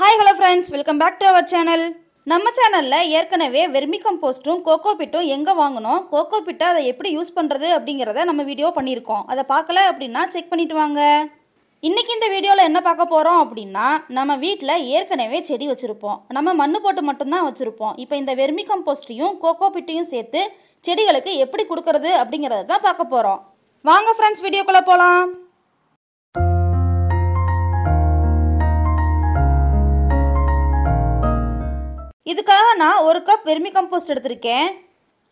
hi hello friends welcome back to our channel நம்ம சேனலில் ஏற்கனவே வெர்மி கம்போஸ்ட்டும் கோகோ பிட்டும் எங்கே வாங்கினோம் கோகோ பிட்டை அதை எப்படி யூஸ் பண்ணுறது அப்படிங்கிறத நம்ம வீடியோ பண்ணியிருக்கோம் அதை பார்க்கல அப்படின்னா செக் பண்ணிட்டு வாங்க இன்றைக்கி இந்த வீடியோவில் என்ன பார்க்க போகிறோம் அப்படின்னா நம்ம வீட்டில் ஏற்கனவே செடி வச்சுருப்போம் நம்ம மண் போட்டு மட்டும்தான் வச்சுருப்போம் இப்போ இந்த வெர்மி கம்போஸ்ட்டையும் கோகோ பிட்டையும் சேர்த்து செடிகளுக்கு எப்படி கொடுக்கறது அப்படிங்கிறத தான் பார்க்க போகிறோம் வாங்க ஃப்ரெண்ட்ஸ் வீடியோக்குள்ளே போகலாம் இதுக்காக நான் ஒரு கப் வெர்மி கம்போஸ்ட் எடுத்திருக்கேன்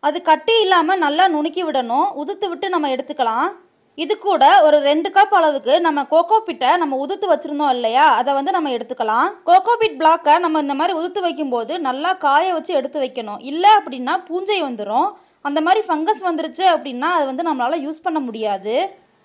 அது கட்டி இல்லாமல் நல்லா நுணுக்கி விடணும் உதுத்து விட்டு நம்ம எடுத்துக்கலாம் இது கூட ஒரு ரெண்டு கப் அளவுக்கு நம்ம கோகோ பிட்டை நம்ம உதுத்து வச்சுருந்தோம் இல்லையா அதை வந்து நம்ம எடுத்துக்கலாம் கோகோ பிட் பிளாக்கை நம்ம இந்த மாதிரி உதுத்து வைக்கும்போது நல்லா காய வச்சு எடுத்து வைக்கணும் இல்லை அப்படின்னா பூஞ்சை வந்துடும் அந்த மாதிரி ஃபங்கஸ் வந்துருச்சு அப்படின்னா அதை வந்து நம்மளால் யூஸ் பண்ண முடியாது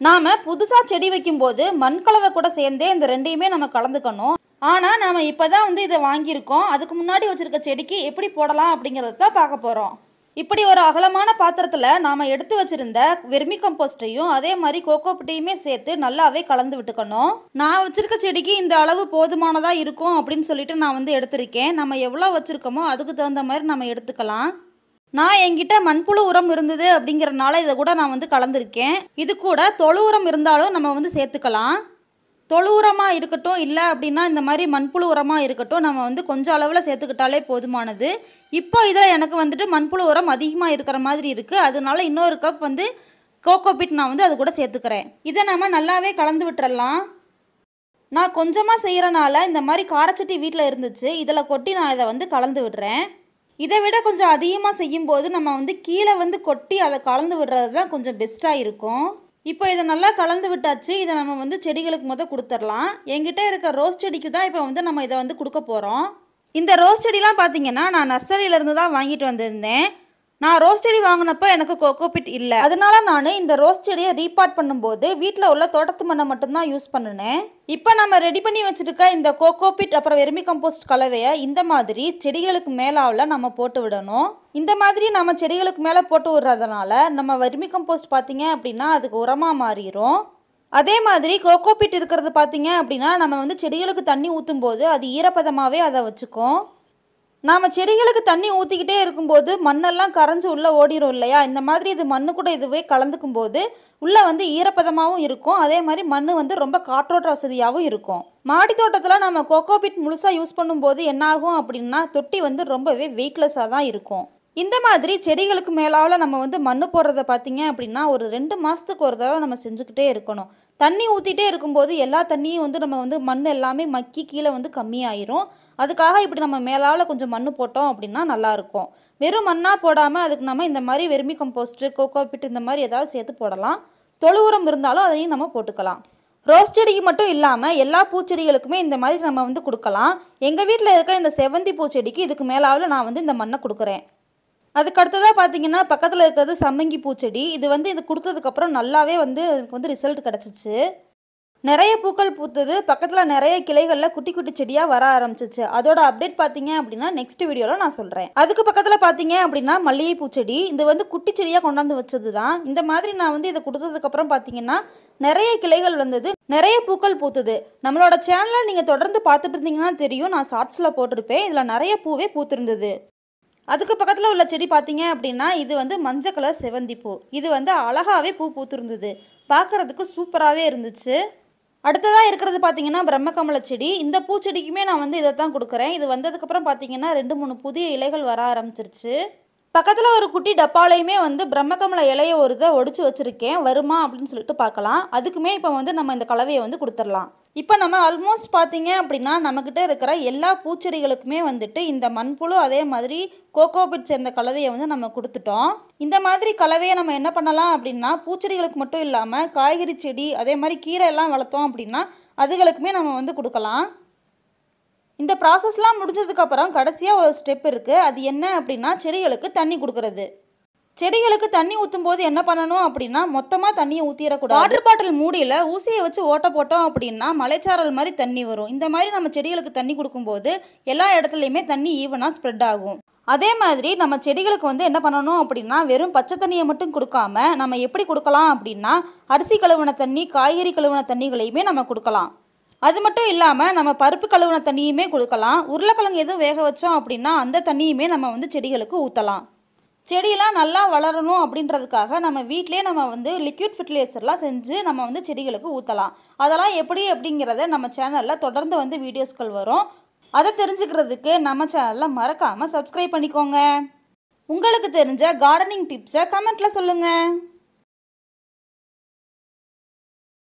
நாம் புதுசாக செடி வைக்கும்போது மண்கலவை கூட சேர்ந்தே இந்த ரெண்டையுமே நம்ம கலந்துக்கணும் ஆனால் நாம் இப்போ தான் வந்து இதை வாங்கியிருக்கோம் அதுக்கு முன்னாடி வச்சுருக்க செடிக்கு எப்படி போடலாம் அப்படிங்கிறத தான் பார்க்க போகிறோம் இப்படி ஒரு அகலமான பாத்திரத்தில் நாம் எடுத்து வச்சுருந்த வெர்மி கம்போஸ்டையும் அதே மாதிரி கோகோப்பிட்டையுமே சேர்த்து நல்லாவே கலந்து விட்டுக்கணும் நான் வச்சுருக்க செடிக்கு இந்த அளவு போதுமானதாக இருக்கும் அப்படின்னு சொல்லிட்டு நான் வந்து எடுத்திருக்கேன் நம்ம எவ்வளோ வச்சுருக்கோமோ அதுக்கு தகுந்த மாதிரி நம்ம எடுத்துக்கலாம் நான் என்கிட்ட மண்புழு உரம் இருந்தது அப்படிங்கிறனால இதை கூட நான் வந்து கலந்துருக்கேன் இது கூட தொழு உரம் இருந்தாலும் நம்ம வந்து சேர்த்துக்கலாம் தொழு உரமாக இருக்கட்டும் இல்லை அப்படின்னா இந்த மாதிரி மண்புழு உரமாக இருக்கட்டும் நம்ம வந்து கொஞ்சம் அளவில் சேர்த்துக்கிட்டாலே போதுமானது இப்போ இதில் எனக்கு வந்துட்டு மண்புழு உரம் அதிகமாக இருக்கிற மாதிரி இருக்குது அதனால இன்னொரு கப் வந்து கோகோபிட் நான் வந்து அது கூட சேர்த்துக்கிறேன் இதை நம்ம நல்லாவே கலந்து விட்டுறலாம் நான் கொஞ்சமாக செய்கிறனால இந்த மாதிரி காரச்சட்டி வீட்டில் இருந்துச்சு இதில் கொட்டி நான் இதை வந்து கலந்து விடுறேன் இதை விட கொஞ்சம் அதிகமாக செய்யும்போது நம்ம வந்து கீழே வந்து கொட்டி அதை கலந்து விடுறது தான் கொஞ்சம் பெஸ்ட்டாக இருக்கும் இப்போ இதை நல்லா கலந்து விட்டாச்சு இதை நம்ம வந்து செடிகளுக்கு மொதல் கொடுத்துடலாம் எங்கிட்ட இருக்க ரோஸ் செடிக்கு தான் இப்போ வந்து நம்ம இதை வந்து கொடுக்க போகிறோம் இந்த ரோஸ் செடிலாம் பார்த்தீங்கன்னா நான் நர்சரியிலேருந்து தான் வாங்கிட்டு வந்திருந்தேன் நான் ரோஸ் செடி வாங்கினப்போ எனக்கு கோகோபிட் இல்லை அதனால நான் இந்த ரோஸ் செடியை ரீபார்ட் பண்ணும்போது வீட்டில் உள்ள தோட்டத்து மண்ணை மட்டும்தான் யூஸ் பண்ணினேன் இப்போ நம்ம ரெடி பண்ணி வச்சுருக்க இந்த கோகோபிட் அப்புறம் வெறுமி கம்போஸ்ட் கலவையை இந்த மாதிரி செடிகளுக்கு மேலாவில் நம்ம போட்டு விடணும் இந்த மாதிரி நம்ம செடிகளுக்கு மேலே போட்டு விடுறதுனால நம்ம வெறுமி கம்போஸ்ட் பார்த்தீங்க அப்படின்னா அதுக்கு உரமாக மாறிடும் அதே மாதிரி கோகோபிட் இருக்கிறது பார்த்தீங்க அப்படின்னா நம்ம வந்து செடிகளுக்கு தண்ணி ஊற்றும் போது அது ஈரப்பதமாகவே அதை வச்சுக்கும் நாம் செடிகளுக்கு தண்ணி ஊற்றிக்கிட்டே இருக்கும்போது மண்ணெல்லாம் கரைஞ்சி உள்ளே ஓடிடும் இல்லையா இந்த மாதிரி இது மண்ணு கூட இதுவே கலந்துக்கும் போது உள்ளே வந்து ஈரப்பதமாகவும் இருக்கும் அதே மாதிரி மண் வந்து ரொம்ப காற்றோட்ட வசதியாகவும் இருக்கும் மாடி தோட்டத்தில் நம்ம கோகோபிட் முழுசாக யூஸ் பண்ணும்போது என்னாகும் அப்படின்னா தொட்டி வந்து ரொம்பவே வெயிட்லெஸ்ஸாக தான் இருக்கும் இந்த மாதிரி செடிகளுக்கு மேலாவில் நம்ம வந்து மண் போடுறத பார்த்தீங்க அப்படின்னா ஒரு ரெண்டு மாதத்துக்கு ஒரு தடவை நம்ம செஞ்சுக்கிட்டே இருக்கணும் தண்ணி ஊற்றிட்டே இருக்கும்போது எல்லா தண்ணியும் வந்து நம்ம வந்து மண் எல்லாமே மக்கி கீழே வந்து கம்மியாயிரும் அதுக்காக இப்படி நம்ம மேலாவில் கொஞ்சம் மண் போட்டோம் அப்படின்னா நல்லாயிருக்கும் வெறும் மண்ணாக போடாமல் அதுக்கு நம்ம இந்த மாதிரி வெர்மி கம்போஸ்ட்டு கோகோ பிட் இந்த மாதிரி ஏதாவது சேர்த்து போடலாம் தொழு உரம் இருந்தாலும் அதையும் நம்ம போட்டுக்கலாம் ரோஸ் செடிக்கு மட்டும் இல்லாமல் எல்லா பூச்செடிகளுக்குமே இந்த மாதிரி நம்ம வந்து கொடுக்கலாம் எங்கள் வீட்டில் இருக்க இந்த செவ்வந்தி பூச்செடிக்கு இதுக்கு மேலாவில் நான் வந்து இந்த மண்ணை கொடுக்குறேன் அதுக்கடுத்ததாக பார்த்தீங்கன்னா பக்கத்தில் இருக்கிறது சம்மங்கி பூச்செடி இது வந்து இது கொடுத்ததுக்கப்புறம் நல்லாவே வந்து எனக்கு வந்து ரிசல்ட் கிடச்சிச்சு நிறைய பூக்கள் பூத்தது பக்கத்தில் நிறைய கிளைகளில் குட்டி குட்டி செடியாக வர ஆரம்பிச்சிச்சு அதோட அப்டேட் பார்த்தீங்க அப்படின்னா நெக்ஸ்ட் வீடியோவில் நான் சொல்கிறேன் அதுக்கு பக்கத்தில் பார்த்தீங்க அப்படின்னா மல்லிகை பூச்செடி இது வந்து குட்டி செடியாக கொண்டாந்து வச்சது தான் இந்த மாதிரி நான் வந்து இதை கொடுத்ததுக்கப்புறம் பார்த்தீங்கன்னா நிறைய கிளைகள் வந்தது நிறைய பூக்கள் பூத்துது நம்மளோட சேனலை நீங்கள் தொடர்ந்து பார்த்துட்டு இருந்தீங்கன்னா தெரியும் நான் ஷார்ட்ஸில் போட்டிருப்பேன் இதில் நிறைய பூவே பூத்திருந்தது அதுக்கு பக்கத்தில் உள்ள செடி பார்த்தீங்க அப்படின்னா இது வந்து மஞ்சள் கலர் செவந்தி பூ இது வந்து அழகாகவே பூ பூத்துருந்தது பார்க்குறதுக்கு சூப்பராகவே இருந்துச்சு அடுத்ததாக இருக்கிறது பார்த்தீங்கன்னா பிரம்மகமல செடி இந்த பூச்செடிக்குமே நான் வந்து இதை தான் கொடுக்குறேன் இது வந்ததுக்கப்புறம் பார்த்தீங்கன்னா ரெண்டு மூணு புதிய இலைகள் வர ஆரம்பிச்சிருச்சு பக்கத்தில் ஒரு குட்டி டப்பாலையுமே வந்து பிரம்மகமல இலையை ஒரு இதை ஒடிச்சு வச்சுருக்கேன் வருமா அப்படின்னு சொல்லிட்டு பார்க்கலாம் அதுக்குமே இப்போ வந்து நம்ம இந்த கலவையை வந்து கொடுத்துடலாம் இப்போ நம்ம ஆல்மோஸ்ட் பார்த்தீங்க அப்படின்னா நம்மக்கிட்ட இருக்கிற எல்லா பூச்செடிகளுக்குமே வந்துட்டு இந்த மண்புழு அதே மாதிரி கோகோபிட் சேர்ந்த கலவையை வந்து நம்ம கொடுத்துட்டோம் இந்த மாதிரி கலவையை நம்ம என்ன பண்ணலாம் அப்படின்னா பூச்செடிகளுக்கு மட்டும் இல்லாமல் காய்கறி செடி அதே மாதிரி கீரை எல்லாம் வளர்த்தோம் அப்படின்னா அதுகளுக்குமே நம்ம வந்து கொடுக்கலாம் இந்த ப்ராசஸ்லாம் முடிஞ்சதுக்கப்புறம் கடைசியாக ஒரு ஸ்டெப் இருக்குது அது என்ன அப்படின்னா செடிகளுக்கு தண்ணி கொடுக்குறது செடிகளுக்கு தண்ணி ஊற்றும் போது என்ன பண்ணணும் அப்படின்னா மொத்தமாக தண்ணியை ஊற்றிடக்கூடாது வாட்டர் பாட்டில் மூடியில் ஊசியை வச்சு ஓட்ட போட்டோம் அப்படின்னா மலைச்சாரல் மாதிரி தண்ணி வரும் இந்த மாதிரி நம்ம செடிகளுக்கு தண்ணி கொடுக்கும்போது எல்லா இடத்துலையுமே தண்ணி ஈவனாக ஸ்ப்ரெட் ஆகும் அதே மாதிரி நம்ம செடிகளுக்கு வந்து என்ன பண்ணணும் அப்படின்னா வெறும் பச்சை தண்ணியை மட்டும் கொடுக்காம நம்ம எப்படி கொடுக்கலாம் அப்படின்னா அரிசி கழுவின தண்ணி காய்கறி கழுவின தண்ணிகளையுமே நம்ம கொடுக்கலாம் அது மட்டும் இல்லாமல் நம்ம பருப்பு கழுவுன தண்ணியுமே கொடுக்கலாம் உருளைக்கிழங்கு எதுவும் வேக வச்சோம் அப்படின்னா அந்த தண்ணியுமே நம்ம வந்து செடிகளுக்கு ஊற்றலாம் செடியெல்லாம் நல்லா வளரணும் அப்படின்றதுக்காக நம்ம வீட்டிலே நம்ம வந்து லிக்யூட் ஃபர்டிலைசர்லாம் செஞ்சு நம்ம வந்து செடிகளுக்கு ஊற்றலாம் அதெல்லாம் எப்படி அப்படிங்கிறத நம்ம சேனலில் தொடர்ந்து வந்து வீடியோஸ்கள் வரும் அதை தெரிஞ்சுக்கிறதுக்கு நம்ம சேனலில் மறக்காமல் சப்ஸ்கிரைப் பண்ணிக்கோங்க உங்களுக்கு தெரிஞ்ச கார்டனிங் டிப்ஸை கமெண்ட்டில் சொல்லுங்கள்